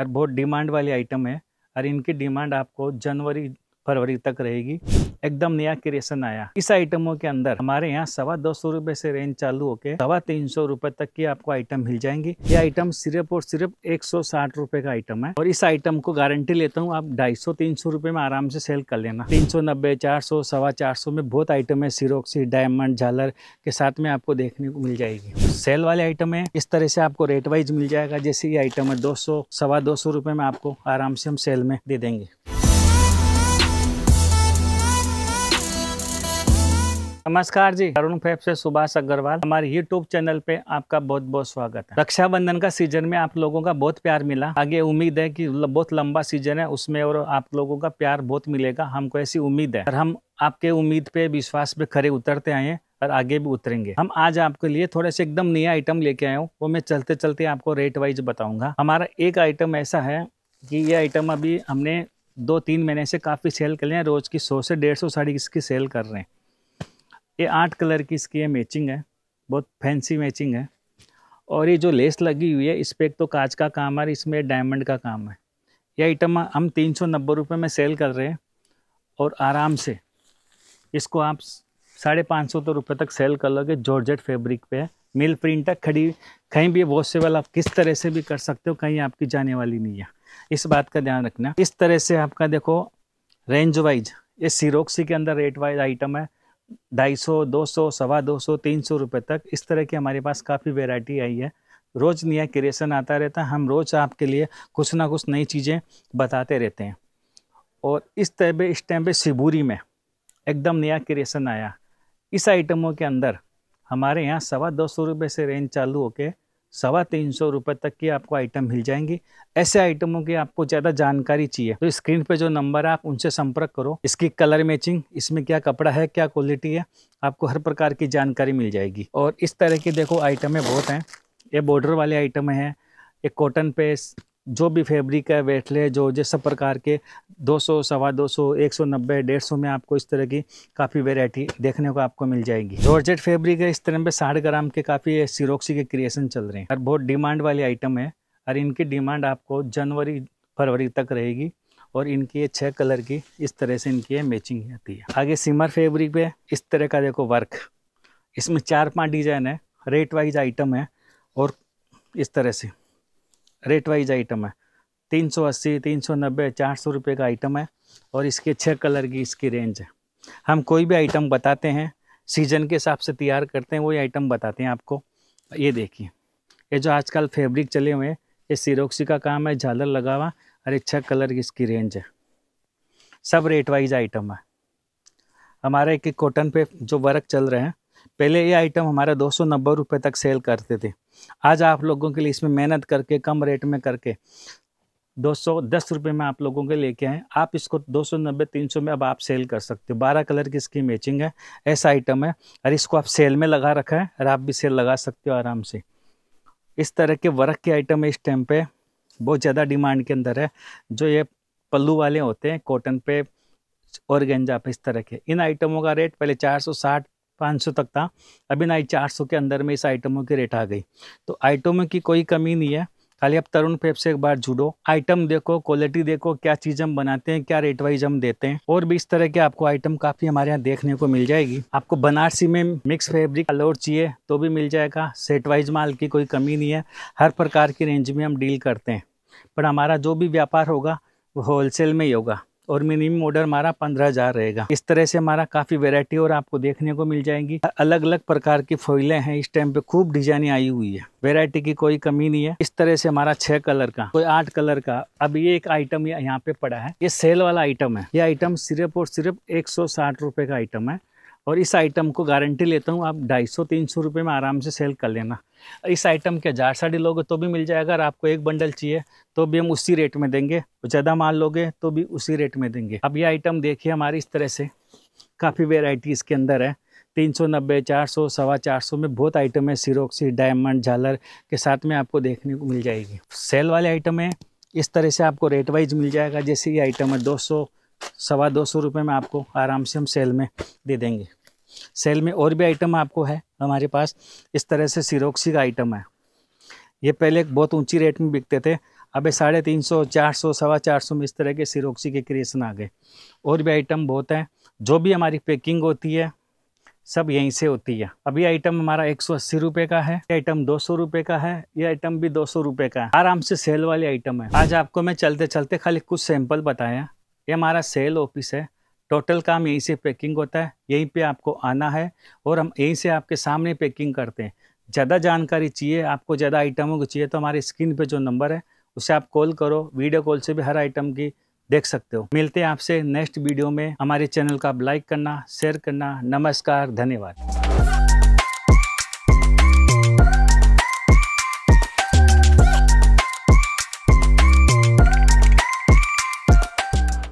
और बहुत डिमांड वाली आइटम है और इनकी डिमांड आपको जनवरी फरवरी तक रहेगी एकदम नया क्रिएशन आया इस आइटमों के अंदर हमारे यहाँ सवा दो सौ रूपये से रेंज चालू होके सवा तीन सौ रूपये तक की आपको आइटम मिल जाएंगे ये आइटम सिर्फ और सिर्फ एक सौ साठ रूपए का आइटम है और इस आइटम को गारंटी लेता हूँ आप ढाई सौ तीन सौ रूपये में आराम से सेल कर लेना तीन सौ नब्बे चार सौ सवा चार सौ में बहुत आइटम है सिरोक्सी डायमंड झालर के साथ में आपको देखने को मिल जाएगी सेल वाले आइटम है इस तरह से आपको रेट वाइज मिल जाएगा जैसे ये आइटम है दो सौ सवा दो सौ में आपको आराम से हम सेल में दे देंगे नमस्कार जी अरुण फैफ से सुभाष अग्रवाल हमारे यूट्यूब चैनल पे आपका बहुत बहुत स्वागत है रक्षाबंधन का सीजन में आप लोगों का बहुत प्यार मिला आगे उम्मीद है कि बहुत लंबा सीजन है उसमें और आप लोगों का प्यार बहुत मिलेगा हमको ऐसी उम्मीद है और हम आपके उम्मीद पे विश्वास पे खड़े उतरते आए हैं और आगे भी उतरेंगे हम आज आपके लिए थोड़े से एकदम नया आइटम लेके आये वो मैं चलते चलते आपको रेट वाइज बताऊंगा हमारा एक आइटम ऐसा है की ये आइटम अभी हमने दो तीन महीने से काफ़ी सेल कर रहे हैं रोज़ की सौ से डेढ़ सौ साड़ी इसकी सेल कर रहे हैं ये आठ कलर की इसकी ये मैचिंग है बहुत फैंसी मैचिंग है और ये जो लेस लगी हुई है इस पर एक तो कांच का काम है इसमें डायमंड का काम है ये आइटम हम तीन सौ नब्बे रुपये में सेल कर रहे हैं और आराम से इसको आप साढ़े पाँच सौ तो रुपये तक सेल कर लोगे जॉर्जेट फैब्रिक पे है मिल प्रिंट है खड़ी कहीं भी वॉशेबल आप किस तरह से भी कर सकते हो कहीं आपकी जाने वाली नहीं है इस बात का ध्यान रखना इस तरह से आपका देखो रेंज वाइज ये सीरोक्सी के अंदर रेट वाइज आइटम है ढाई सौ दो सौ सवा दो सौ तीन सौ रुपये तक इस तरह की हमारे पास काफ़ी वेराइटी आई है रोज़ नया क्रिएशन आता रहता है हम रोज़ आपके लिए कुछ ना कुछ नई चीज़ें बताते रहते हैं और इस टाइम इस टाइम पे सिबूरी में एकदम नया क्रिएशन आया इस आइटमों के अंदर हमारे यहाँ सवा दो सौ रुपये से रेंज चालू होकर सवा तीन सौ रुपये तक के आपको आइटम मिल जाएंगे ऐसे आइटमों की आपको ज़्यादा जानकारी चाहिए तो स्क्रीन पे जो नंबर है आप उनसे संपर्क करो इसकी कलर मैचिंग इसमें क्या कपड़ा है क्या क्वालिटी है आपको हर प्रकार की जानकारी मिल जाएगी और इस तरह की देखो आइटमें बहुत हैं ये बॉर्डर वाले आइटमें हैं ये कॉटन पे जो भी फैब्रिक है वेटले जो जिस प्रकार के 200 सवा 200 190 150 में आपको इस तरह की काफ़ी वेराइटी देखने को आपको मिल जाएगी जॉर्जेट फैब्रिक है इस तरह पे साठ ग्राम के काफ़ी सिरोक्सी के क्रिएशन चल रहे हैं और बहुत डिमांड वाली आइटम है और इनकी डिमांड आपको जनवरी फरवरी तक रहेगी और इनकी ये छः कलर की इस तरह से इनकी मैचिंग आती है आगे सिमर फेब्रिक पे इस तरह का देखो वर्क इसमें चार पाँच डिजाइन है रेट वाइज आइटम है और इस तरह से रेट वाइज आइटम है तीन सौ अस्सी तीन सौ नब्बे चार सौ रुपये का आइटम है और इसके छः कलर की इसकी रेंज है हम कोई भी आइटम बताते हैं सीजन के हिसाब से तैयार करते हैं वही आइटम बताते हैं आपको ये देखिए ये जो आजकल फैब्रिक चले हुए हैं ये सीरोक्सी का काम है झालर लगा हुआ और छः कलर की इसकी रेंज है सब रेट वाइज आइटम है हमारा एक कॉटन पे जो वर्क चल रहे हैं पहले ये आइटम हमारा दो सौ तक सेल करते थे आज आप लोगों के लिए इसमें मेहनत करके कम रेट में करके दो सौ दस रुपये में आप लोगों के लेके आए आप इसको दो सौ नब्बे तीन सौ में अब आप सेल कर सकते हो बारह कलर की इसकी मैचिंग है ऐसा आइटम है और इसको आप सेल में लगा रखा है और आप भी सेल लगा सकते हो आराम से इस तरह के वर्क के आइटम इस टाइम पे बहुत ज़्यादा डिमांड के अंदर है जो ये पल्लू वाले होते हैं कॉटन पे और गेंजा पे इस तरह के इन आइटमों का रेट पहले चार सौ साठ 500 तक था अभी ना 400 के अंदर में इस आइटमों की रेट आ गई तो आइटमों की कोई कमी नहीं है खाली आप तरुण पेप से एक बार जुड़ो आइटम देखो क्वालिटी देखो क्या चीज़ हम बनाते हैं क्या रेट वाइज हम देते हैं और भी इस तरह के आपको आइटम काफ़ी हमारे यहाँ देखने को मिल जाएगी आपको बनारसी में मिक्स फैब्रिक अलोर चाहिए तो भी मिल जाएगा सेट वाइज माल की कोई कमी नहीं है हर प्रकार की रेंज में हम डील करते हैं पर हमारा जो भी व्यापार होगा वो होलसेल में ही होगा और मिनिमम ऑर्डर हमारा पंद्रह हज़ार रहेगा इस तरह से हमारा काफ़ी वेरायटी और आपको देखने को मिल जाएंगी अलग अलग प्रकार की फॉइलें हैं इस टाइम पे खूब डिजाइने आई हुई है वेरायटी की कोई कमी नहीं है इस तरह से हमारा छह कलर का कोई आठ कलर का अब ये एक आइटम यहाँ पे पड़ा है ये सेल वाला आइटम है ये आइटम सिर्फ और सिर्फ एक सौ का आइटम है और इस आइटम को गारंटी लेता हूँ आप ढाई सौ तीन सौ रुपये में आराम से सेल कर लेना इस आइटम के हजार साड़ी लोगे तो भी मिल जाएगा अगर आपको एक बंडल चाहिए तो भी हम उसी रेट में देंगे ज़्यादा माल लोगे तो भी उसी रेट में देंगे अब ये आइटम देखिए हमारी इस तरह से काफ़ी वेराइटी इसके अंदर है तीन सौ नब्बे चार सौ सवा चार सौ में बहुत आइटम है सिरोक्सी डायमंड झालर के साथ में आपको देखने को मिल जाएगी सेल वाले आइटम है इस तरह से आपको रेट वाइज मिल जाएगा जैसे ये आइटम है दो सौ सवा दो सौ रुपये में आपको आराम से हम सेल में दे देंगे सेल में और भी आइटम आपको है हमारे पास इस तरह से सिरोक्सी का आइटम है ये पहले बहुत ऊंची रेट में बिकते थे अब साढ़े तीन सौ चार सौ सवा चार सौ में इस तरह के सिरोक्सी के क्रिएशन आ गए और भी आइटम बहुत हैं जो भी हमारी पैकिंग होती है सब यहीं से होती है अभी आइटम हमारा एक सौ अस्सी रुपये का है ये आइटम दो सौ रुपये का है ये आइटम भी दो सौ रुपये का है आराम से सेल वाली आइटम है आज आपको मैं चलते चलते खाली कुछ सैंपल बताया ये हमारा सेल ऑफिस है टोटल काम यहीं से पैकिंग होता है यहीं पे आपको आना है और हम यहीं से आपके सामने पैकिंग करते हैं ज़्यादा जानकारी चाहिए आपको ज़्यादा आइटमों की चाहिए तो हमारे स्क्रीन पे जो नंबर है उसे आप कॉल करो वीडियो कॉल से भी हर आइटम की देख सकते हो मिलते हैं आपसे नेक्स्ट वीडियो में हमारे चैनल का लाइक करना शेयर करना नमस्कार धन्यवाद